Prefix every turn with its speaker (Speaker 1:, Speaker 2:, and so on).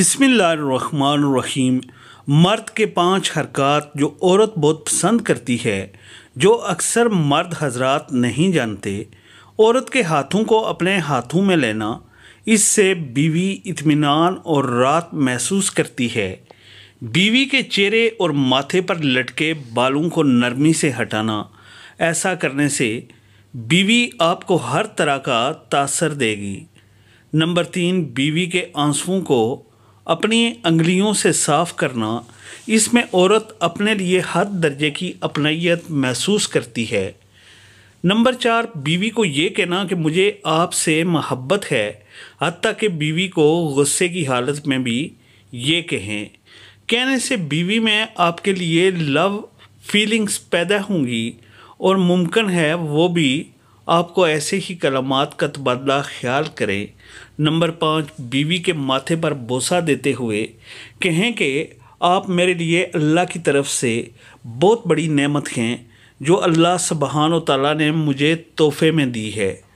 Speaker 1: बसमीम मर्द के पांच हरकत जो औरत बहुत पसंद करती है जो अक्सर मर्द हजरात नहीं जानते औरत के हाथों को अपने हाथों में लेना इससे बीवी इत्मीनान और रात महसूस करती है बीवी के चेहरे और माथे पर लटके बालों को नरमी से हटाना ऐसा करने से बीवी आपको हर तरह का तासर देगी नंबर तीन बीवी के आंसुओं को अपनी अंगलियों से साफ करना इसमें औरत अपने लिए हद दर्जे की अपनाइत महसूस करती है नंबर चार बीवी को ये कहना कि मुझे आपसे मोहब्बत है हती कि बीवी को गुस्से की हालत में भी ये कहें कहने से बीवी में आपके लिए लव फीलिंग्स पैदा होंगी और मुमकिन है वो भी आपको ऐसे ही कलम का तबादला ख्याल करें नंबर पाँच बीवी के माथे पर बोसा देते हुए कहें कि आप मेरे लिए अल्लाह की तरफ से बहुत बड़ी नेमत हैं जो अल्लाह सबहान तला ने मुझे तोहफे में दी है